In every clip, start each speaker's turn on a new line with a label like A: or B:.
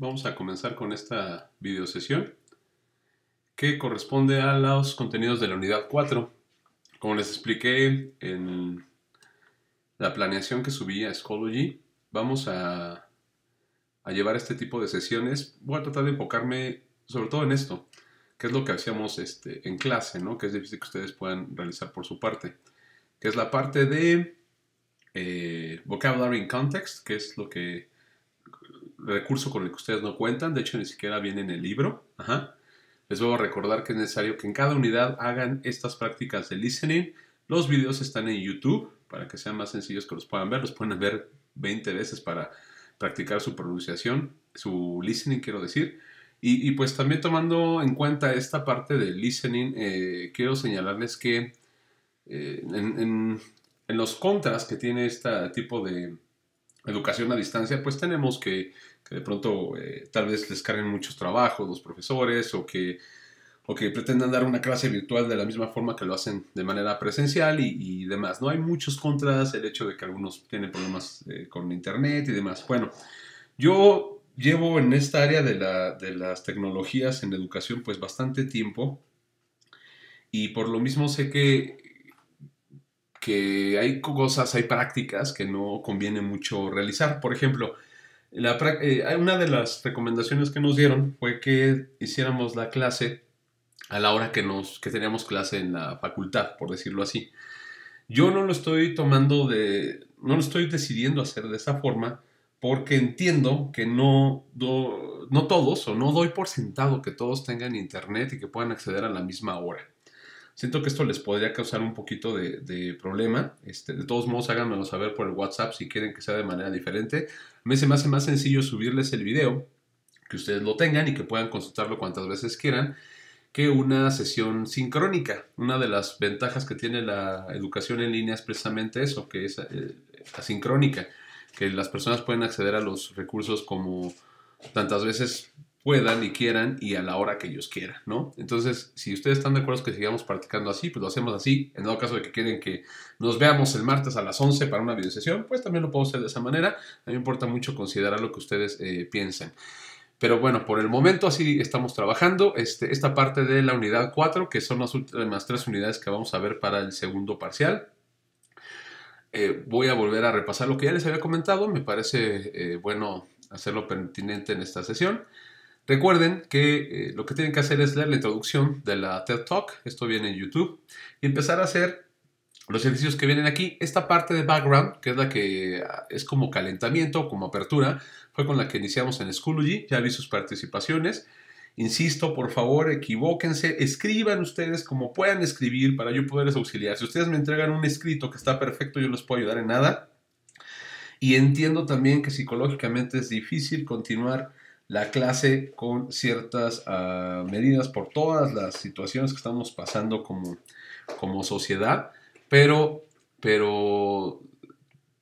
A: Vamos a comenzar con esta video sesión que corresponde a los contenidos de la unidad 4. Como les expliqué en la planeación que subí a Schoology, vamos a, llevar este tipo de sesiones. Voy a tratar de enfocarme sobre todo en esto, que es lo que hacíamos este, en clase, ¿no? que es difícil que ustedes puedan realizar por su parte, que es la parte de eh, Vocabulary in Context, que es lo que recurso con el que ustedes no cuentan, de hecho ni siquiera viene en el libro. Les voy a recordar que es necesario que en cada unidad hagan estas prácticas de listening. Los videos están en YouTube para que sean más sencillos que los puedan ver. Los pueden ver 20 veces para practicar su pronunciación, su listening quiero decir. Y, pues también tomando en cuenta esta parte del listening, eh, quiero señalarles que eh, en los contras que tiene este tipo de educación a distancia, pues tenemos que que de pronto eh, tal vez les carguen muchos trabajos los profesores o que, o que pretendan dar una clase virtual de la misma forma que lo hacen de manera presencial y, demás. No hay muchos contras, el hecho de que algunos tienen problemas eh, con internet y demás. Bueno, yo llevo en esta área de, las tecnologías en educación pues bastante tiempo y por lo mismo sé que, que hay cosas, hay prácticas que no conviene mucho realizar. Por ejemplo, eh, una de las recomendaciones que nos dieron fue que hiciéramos la clase a la hora que, nos, que teníamos clase en la facultad, por decirlo así. Yo no lo estoy tomando de, no lo estoy decidiendo hacer de esa forma porque entiendo que no, no todos o no doy por sentado que todos tengan internet y que puedan acceder a la misma hora. Siento que esto les podría causar un poquito de, problema. Este, de todos modos, háganmelo saber por el WhatsApp si quieren que sea de manera diferente. A mí se me hace más sencillo subirles el video, que ustedes lo tengan y que puedan consultarlo cuantas veces quieran, que una sesión sincrónica. Una de las ventajas que tiene la educación en línea es precisamente eso, que es eh, asincrónica, que las personas pueden acceder a los recursos como tantas veces puedan y quieran y a la hora que ellos quieran, ¿no? Entonces, si ustedes están de acuerdo que sigamos practicando así, pues lo hacemos así. En dado caso de que quieren que nos veamos el martes a las 11 para una sesión, pues también lo puedo hacer de esa manera. A mí me importa mucho considerar lo que ustedes eh, piensen. Pero bueno, por el momento así estamos trabajando. Este, esta parte de la unidad 4, que son las últimas tres unidades que vamos a ver para el segundo parcial. Eh, voy a volver a repasar lo que ya les había comentado. Me parece eh, bueno hacerlo pertinente en esta sesión. Recuerden que eh, lo que tienen que hacer es leer la introducción de la TED Talk, esto viene en YouTube, y empezar a hacer los ejercicios que vienen aquí. Esta parte de background, que es la que ah, es como calentamiento, como apertura, fue con la que iniciamos en Schoology, ya vi sus participaciones. Insisto, por favor, equivóquense, escriban ustedes como puedan escribir para yo poderles auxiliar. Si ustedes me entregan un escrito que está perfecto, yo no les puedo ayudar en nada. Y entiendo también que psicológicamente es difícil continuar la clase con ciertas ah, medidas por todas las situaciones que estamos pasando como, como sociedad, pero, pero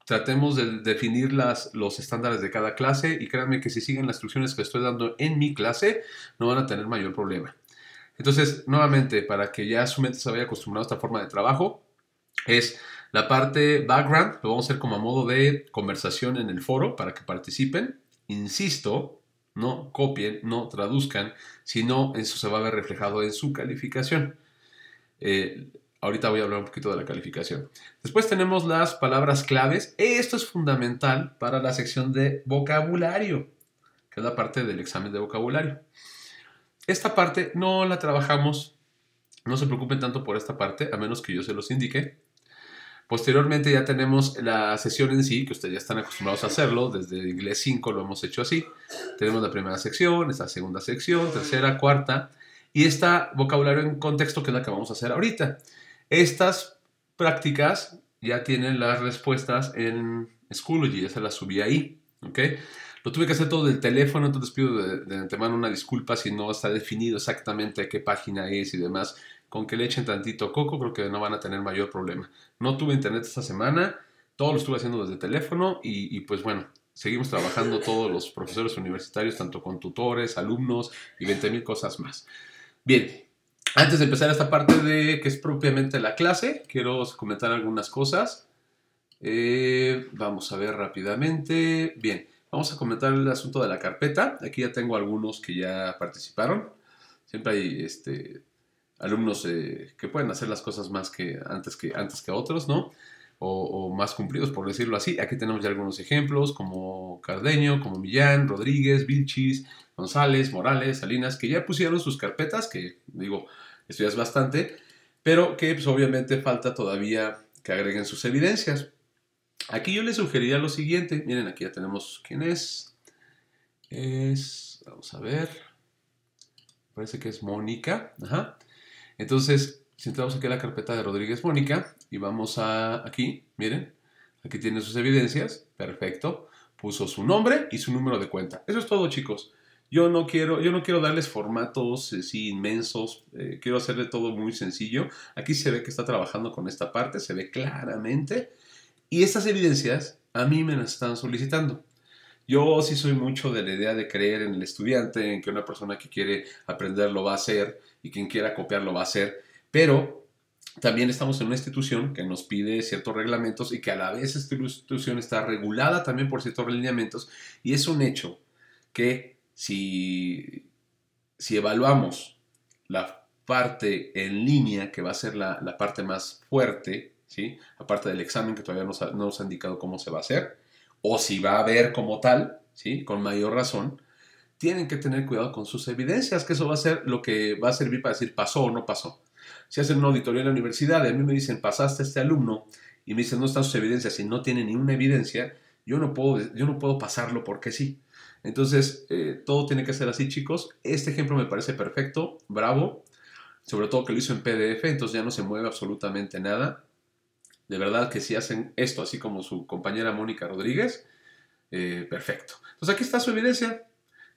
A: tratemos de definir las, los estándares de cada clase y créanme que si siguen las instrucciones que estoy dando en mi clase, no van a tener mayor problema. Entonces, nuevamente, para que ya su mente se vaya acostumbrado a esta forma de trabajo, es la parte background, lo vamos a hacer como a modo de conversación en el foro para que participen. Insisto, no copien, no traduzcan, sino eso se va a ver reflejado en su calificación. Eh, ahorita voy a hablar un poquito de la calificación. Después tenemos las palabras claves. Esto es fundamental para la sección de vocabulario, que es la parte del examen de vocabulario. Esta parte no la trabajamos, no se preocupen tanto por esta parte, a menos que yo se los indique. Posteriormente ya tenemos la sesión en sí, que ustedes ya están acostumbrados a hacerlo, desde inglés 5 lo hemos hecho así. Tenemos la primera sección, esta segunda sección, tercera, cuarta, y esta vocabulario en contexto que es la que vamos a hacer ahorita. Estas prácticas ya tienen las respuestas en Schoology, ya se las subí ahí, ¿ok? Lo tuve que hacer todo del teléfono, entonces pido de, de antemano una disculpa si no está definido exactamente qué página es y demás, con que le echen tantito coco, creo que no van a tener mayor problema. No tuve internet esta semana, todo lo estuve haciendo desde teléfono y, pues bueno, seguimos trabajando todos los profesores universitarios, tanto con tutores, alumnos y mil cosas más. Bien, antes de empezar esta parte de que es propiamente la clase, quiero comentar algunas cosas. Eh, vamos a ver rápidamente. Bien, vamos a comentar el asunto de la carpeta. Aquí ya tengo algunos que ya participaron. Siempre hay este, alumnos eh, que pueden hacer las cosas más que antes que, antes que otros, ¿no? O, más cumplidos, por decirlo así. Aquí tenemos ya algunos ejemplos, como Cardeño, como Millán, Rodríguez, Vilchis, González, Morales, Salinas, que ya pusieron sus carpetas, que digo, estudias bastante, pero que pues, obviamente falta todavía que agreguen sus evidencias. Aquí yo les sugeriría lo siguiente, miren, aquí ya tenemos quién es. Es, vamos a ver, parece que es Mónica, ajá. Entonces, si entramos aquí a la carpeta de Rodríguez Mónica y vamos a aquí, miren, aquí tiene sus evidencias, perfecto, puso su nombre y su número de cuenta. Eso es todo, chicos. Yo no quiero, yo no quiero darles formatos eh, inmensos, eh, quiero hacerle todo muy sencillo. Aquí se ve que está trabajando con esta parte, se ve claramente. Y estas evidencias a mí me las están solicitando. Yo sí soy mucho de la idea de creer en el estudiante, en que una persona que quiere aprender lo va a hacer y quien quiera copiar lo va a hacer, pero también estamos en una institución que nos pide ciertos reglamentos y que a la vez esta institución está regulada también por ciertos lineamientos y es un hecho que si, si evaluamos la parte en línea, que va a ser la, parte más fuerte, ¿sí? aparte del examen que todavía no nos ha indicado cómo se va a hacer, o si va a haber como tal, ¿sí? Con mayor razón, tienen que tener cuidado con sus evidencias, que eso va a ser lo que va a servir para decir pasó o no pasó. Si hacen una auditoría en la universidad y a mí me dicen pasaste este alumno y me dicen no están sus evidencias y no tiene ninguna evidencia, yo no puedo, yo no puedo pasarlo porque sí. Entonces, eh, todo tiene que ser así, chicos. Este ejemplo me parece perfecto, bravo. Sobre todo que lo hizo en PDF, entonces ya no se mueve absolutamente nada de verdad que si hacen esto, así como su compañera Mónica Rodríguez, eh, perfecto. Entonces aquí está su evidencia.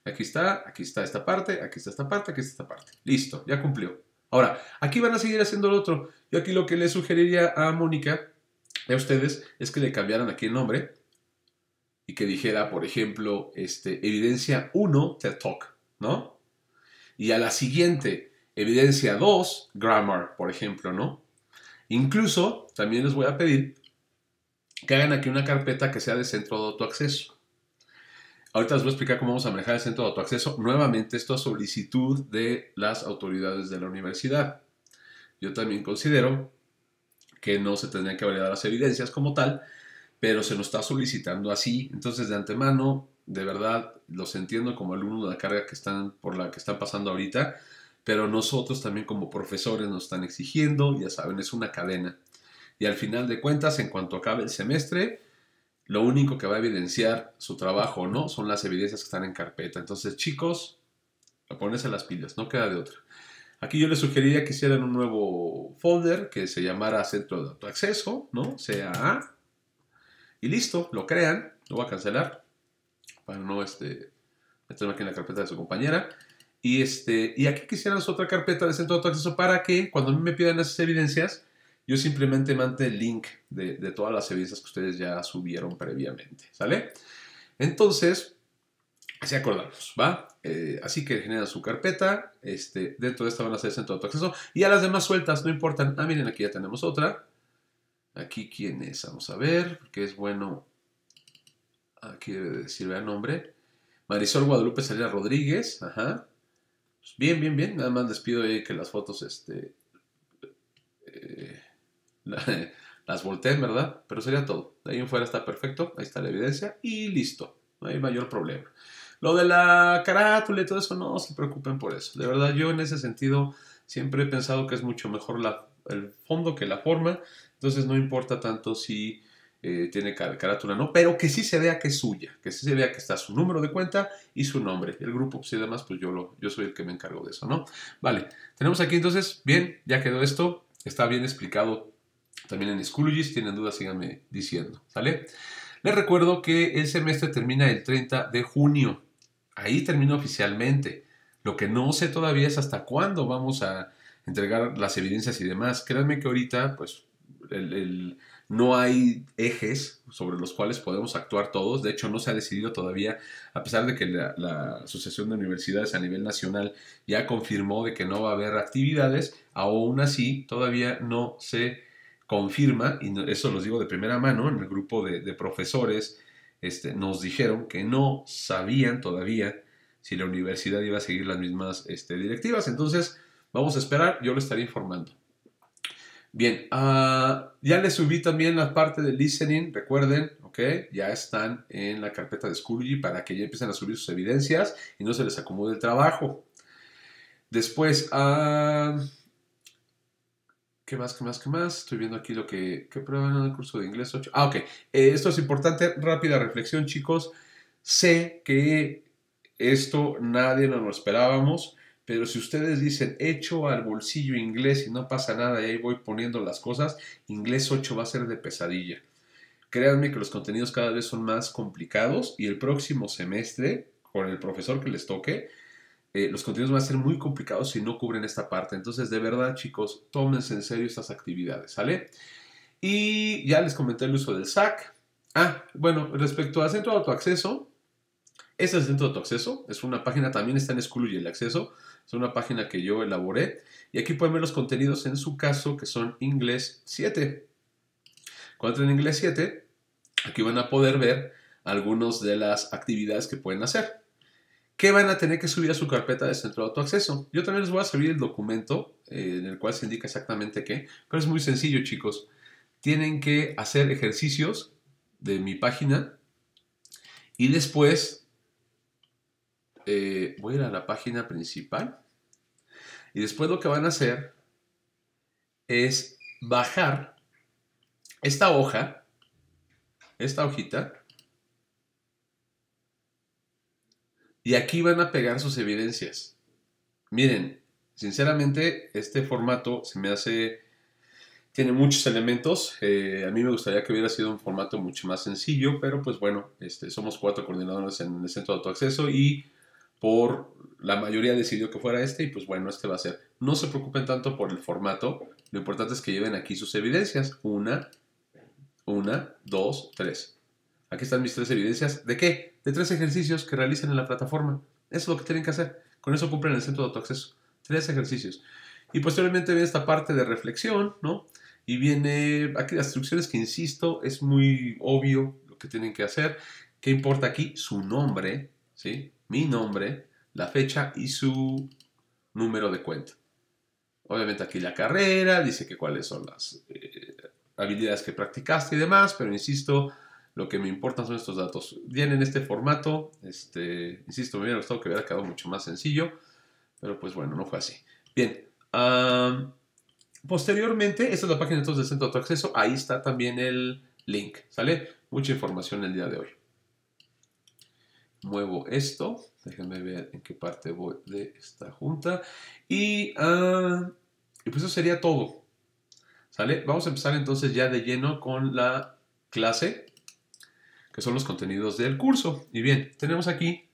A: Aquí está, aquí está esta parte, aquí está esta parte, aquí está esta parte. Listo, ya cumplió. Ahora, aquí van a seguir haciendo lo otro. Yo aquí lo que le sugeriría a Mónica, a ustedes, es que le cambiaran aquí el nombre y que dijera, por ejemplo, este, evidencia 1, TED Talk, ¿no? Y a la siguiente, evidencia 2, Grammar, por ejemplo, ¿no? Incluso, también les voy a pedir que hagan aquí una carpeta que sea de centro de autoacceso. Ahorita les voy a explicar cómo vamos a manejar el centro de autoacceso. Nuevamente, esto a solicitud de las autoridades de la universidad. Yo también considero que no se tendrían que validar las evidencias como tal, pero se nos está solicitando así. Entonces, de antemano, de verdad, los entiendo como alumnos de la carga que están, por la que están pasando ahorita pero nosotros también como profesores nos están exigiendo, ya saben, es una cadena. Y al final de cuentas, en cuanto acabe el semestre, lo único que va a evidenciar su trabajo no son las evidencias que están en carpeta. Entonces, chicos, a las pilas, no queda de otra. Aquí yo les sugeriría que hicieran un nuevo folder que se llamara Centro de Autoacceso, ¿no? CAA. Y listo, lo crean, lo voy a cancelar para no este, aquí en la carpeta de su compañera. Y, este, y aquí quisieran otra carpeta de centro de acceso para que cuando me pidan esas evidencias, yo simplemente mande el link de, todas las evidencias que ustedes ya subieron previamente. ¿Sale? Entonces, Así acordamos, ¿va? Eh, así que genera su carpeta, este, dentro de esta van a ser centro de acceso y a las demás sueltas no importan. Ah, miren, aquí ya tenemos otra. Aquí quién es, vamos a ver, porque es bueno, aquí debe decirle el nombre. Marisol Guadalupe Salida Rodríguez, ajá bien, bien, bien. Nada más despido que las fotos, este, eh, las volteen, ¿verdad? Pero sería todo. ahí en fuera está perfecto. Ahí está la evidencia y listo. No hay mayor problema. Lo de la carátula y todo eso, no se preocupen por eso. De verdad, yo en ese sentido siempre he pensado que es mucho mejor la, el fondo que la forma. Entonces no importa tanto si eh, tiene carátula no, pero que sí se vea que es suya, que sí se vea que está su número de cuenta y su nombre. El grupo, si pues, y demás, pues yo, lo, yo soy el que me encargo de eso, ¿no? Vale, tenemos aquí entonces, bien, ya quedó esto, está bien explicado también en Schoology, si tienen dudas síganme diciendo, ¿sale? Les recuerdo que el semestre termina el 30 de junio, ahí termina oficialmente. Lo que no sé todavía es hasta cuándo vamos a entregar las evidencias y demás. Créanme que ahorita, pues, el no hay ejes sobre los cuales podemos actuar todos. De hecho, no se ha decidido todavía, a pesar de que la, Asociación de Universidades a nivel nacional ya confirmó de que no va a haber actividades, aún así todavía no se confirma, y eso los digo de primera mano, en el grupo de, profesores este, nos dijeron que no sabían todavía si la universidad iba a seguir las mismas este, directivas. Entonces, vamos a esperar, yo lo estaré informando. Bien, ah, ya les subí también la parte de listening, recuerden, ¿ok? Ya están en la carpeta de scully para que ya empiecen a subir sus evidencias y no se les acomode el trabajo. Después, ah, ¿qué más, qué más, qué más? Estoy viendo aquí lo que, ¿qué prueba en el curso de inglés 8? Ah, ok. Eh, esto es importante, rápida reflexión, chicos. Sé que esto nadie nos lo esperábamos pero si ustedes dicen hecho al bolsillo inglés y no pasa nada y ahí voy poniendo las cosas, inglés 8 va a ser de pesadilla. Créanme que los contenidos cada vez son más complicados y el próximo semestre, con el profesor que les toque, eh, los contenidos van a ser muy complicados si no cubren esta parte. Entonces, de verdad, chicos, tómense en serio estas actividades, ¿sale? Y ya les comenté el uso del SAC. Ah, bueno, respecto al centro de autoacceso, este es el centro de autoacceso, es una página, también está en y el acceso. Es una página que yo elaboré y aquí pueden ver los contenidos en su caso que son inglés 7. Cuando entren en inglés 7, aquí van a poder ver algunas de las actividades que pueden hacer. ¿Qué van a tener que subir a su carpeta de centro de autoacceso? Yo también les voy a subir el documento eh, en el cual se indica exactamente qué, pero es muy sencillo chicos. Tienen que hacer ejercicios de mi página y después eh, voy a ir a la página principal. Y después lo que van a hacer es bajar esta hoja, esta hojita, y aquí van a pegar sus evidencias. Miren, sinceramente este formato se me hace, tiene muchos elementos. Eh, a mí me gustaría que hubiera sido un formato mucho más sencillo, pero pues bueno, este, somos cuatro coordinadores en el centro de autoacceso y por la mayoría decidió que fuera este y pues bueno, este va a ser. No se preocupen tanto por el formato, lo importante es que lleven aquí sus evidencias. Una, una, dos, tres. Aquí están mis tres evidencias. ¿De qué? De tres ejercicios que realicen en la plataforma. Eso es lo que tienen que hacer. Con eso cumplen el centro de autoacceso. Tres ejercicios. Y posteriormente viene esta parte de reflexión, ¿no? Y viene aquí las instrucciones que, insisto, es muy obvio lo que tienen que hacer. ¿Qué importa aquí? Su nombre, ¿sí? mi nombre, la fecha y su número de cuenta. Obviamente aquí la carrera, dice que cuáles son las eh, habilidades que practicaste y demás, pero insisto, lo que me importan son estos datos. Vienen en este formato, este, insisto, me hubiera gustado que hubiera quedado mucho más sencillo, pero pues bueno, no fue así. Bien, posteriormente, esta es la página entonces del centro de acceso, ahí está también el link, ¿sale? Mucha información el día de hoy muevo esto, déjenme ver en qué parte voy de esta junta, ah, y, pues eso sería todo, ¿sale? Vamos a empezar entonces ya de lleno con la clase, que son los contenidos del curso. Y bien, tenemos aquí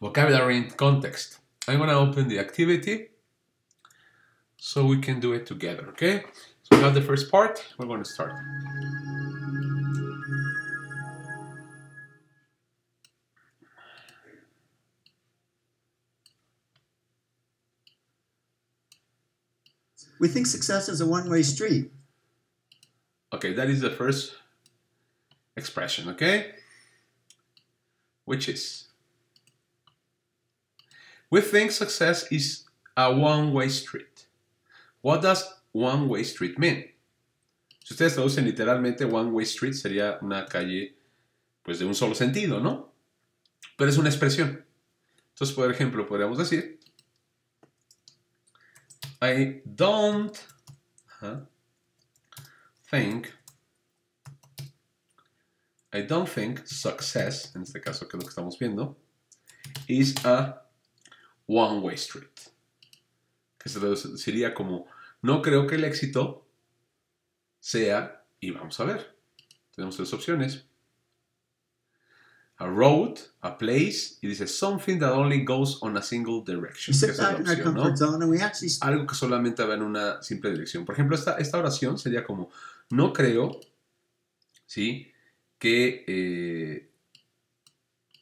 A: vocabulary in context. I'm going to open the activity so we can do it together, okay? So we have the first part, we're going to start. We think success is a one-way street. Okay, that is the first expression, okay? Which is, we think success is a one-way street. What does one-way street mean? Si ustedes traducen literalmente, one-way street sería una calle pues de un solo sentido, ¿no? Pero es una expresión. Entonces, por ejemplo, podríamos decir, I don't think I don't think success, en este caso que es lo que estamos viendo, is a one-way street. Que se traduciría como, no creo que el éxito sea, y vamos a ver. Tenemos dos opciones a road, a place, y dice something that only goes on a single direction. Algo que solamente va en una simple dirección. Por ejemplo, esta, esta oración sería como, no creo, ¿sí? Que, eh,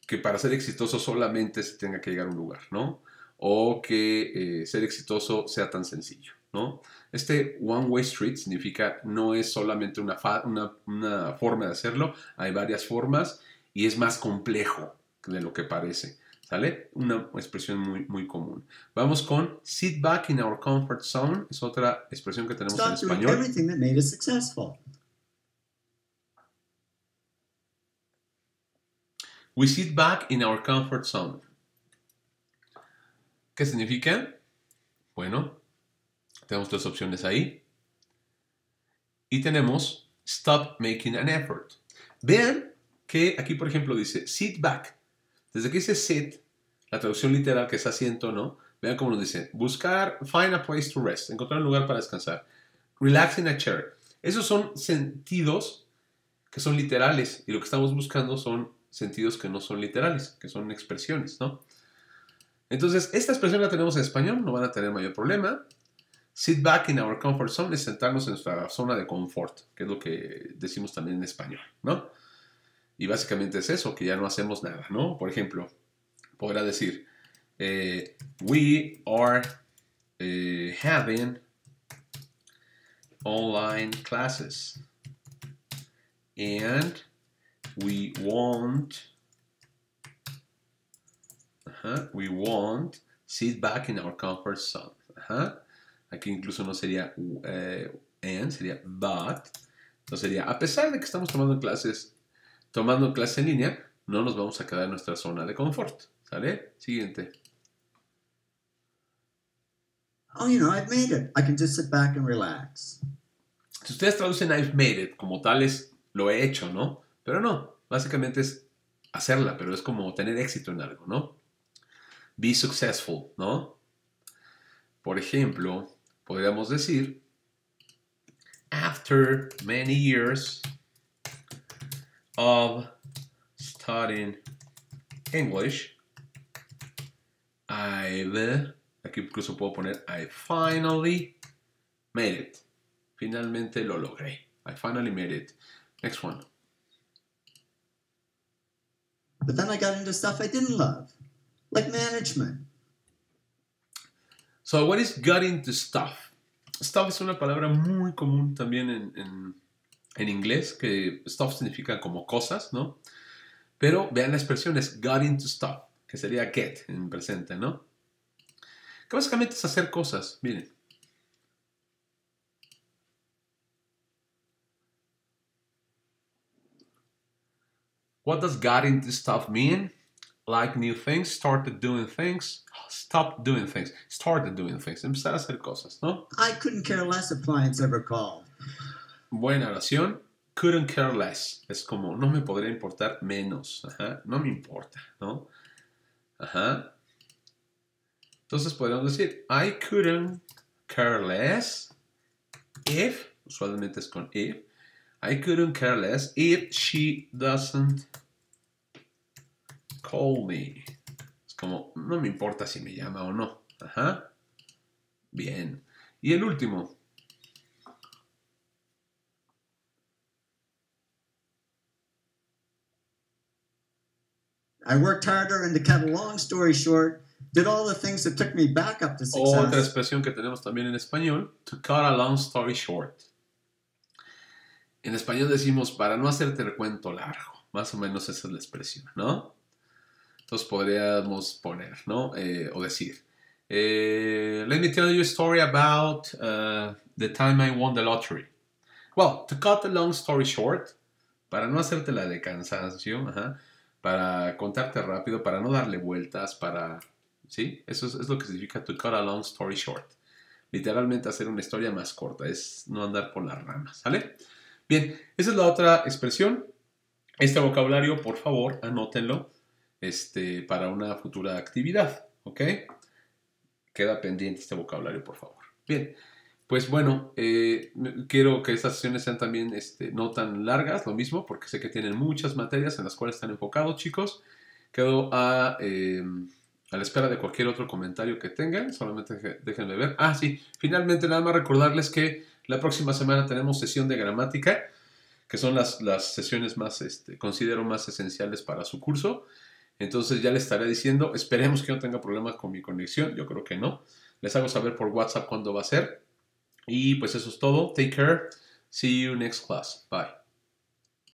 A: que para ser exitoso solamente se tenga que llegar a un lugar, ¿no? O que eh, ser exitoso sea tan sencillo, ¿no? Este One Way Street significa no es solamente una, una, una forma de hacerlo, hay varias formas y es más complejo de lo que parece. ¿Sale? Una expresión muy, muy común. Vamos con sit back in our comfort zone. Es otra expresión que tenemos en español. Everything that made us successful. We sit back in our comfort zone. ¿Qué significa? Bueno, tenemos tres opciones ahí. Y tenemos stop making an effort. Vean que aquí, por ejemplo, dice sit back. Desde que dice sit, la traducción literal que es asiento, ¿no? Vean cómo nos dice. Buscar, find a place to rest. Encontrar un lugar para descansar. Relax in a chair. Esos son sentidos que son literales y lo que estamos buscando son sentidos que no son literales, que son expresiones, ¿no? Entonces, esta expresión la tenemos en español, no van a tener mayor problema. Sit back in our comfort zone es sentarnos en nuestra zona de confort, que es lo que decimos también en español, ¿no? Y básicamente es eso, que ya no hacemos nada, ¿no? Por ejemplo, podrá decir, eh, we are eh, having online classes and we want we want sit back in our comfort zone. Aquí incluso no sería eh, and, sería but. No sería, a pesar de que estamos tomando clases tomando clase en línea, no nos vamos a quedar en nuestra zona de confort. ¿Sale? Siguiente. Oh, you know, I've made it. I can just sit back and relax. Si ustedes traducen I've made it como tal es lo he hecho, ¿no? Pero no, básicamente es hacerla, pero es como tener éxito en algo, ¿no? Be successful, ¿no? Por ejemplo, podríamos decir, after many years of studying English, I've, aquí incluso puedo poner I finally made it. Finalmente lo logré. I finally made it. Next one. But then I got into stuff I didn't love, like management. So, what is got into stuff? Stuff es una palabra muy común también en, en en inglés, que stuff significa como cosas, ¿no? Pero vean la expresión, es got into stuff, que sería get en presente, ¿no? Que básicamente es hacer cosas, miren. What does got into stuff mean? Like new things, started doing things, Stop doing things, started doing things, empezar a hacer cosas, ¿no? I couldn't care less if clients ever called buena oración. Couldn't care less. Es como, no me podría importar menos. no me importa, ¿no? Ajá. Entonces podemos decir, I couldn't care less if, usualmente es con if, I couldn't care less if she doesn't call me. Es como, no me importa si me llama o no. Ajá. Bien. Y el último, I worked harder and to cut a long story short, did all the things that took me back up to success. Otra expresión que tenemos también en español, to cut a long story short. En español decimos para no hacerte el cuento largo. Más o menos esa es la expresión, ¿no? Entonces podríamos poner, ¿no? Eh, o decir, eh, let me tell you a story about uh, the time I won the lottery. Well, to cut a long story short, para no hacerte la de cansancio, ajá para contarte rápido, para no darle vueltas, para... ¿Sí? Eso es, lo que significa to cut a long story short. Literalmente hacer una historia más corta, es no andar por las ramas, ¿sale? Bien, esa es la otra expresión. Este vocabulario, por favor, anótenlo este, para una futura actividad, ¿ok? Queda pendiente este vocabulario, por favor. Bien, pues bueno, eh, quiero que estas sesiones sean también este, no tan largas, lo mismo, porque sé que tienen muchas materias en las cuales están enfocados, chicos. Quedo a, eh, la espera de cualquier otro comentario que tengan, solamente déjenme ver. Ah, sí, finalmente nada más recordarles que la próxima semana tenemos sesión de gramática, que son las, las sesiones más, este, considero más esenciales para su curso. Entonces ya les estaré diciendo, esperemos que no tenga problemas con mi conexión, yo creo que no. Les hago saber por WhatsApp cuándo va a ser y pues eso es todo. Take care. See you next class. Bye.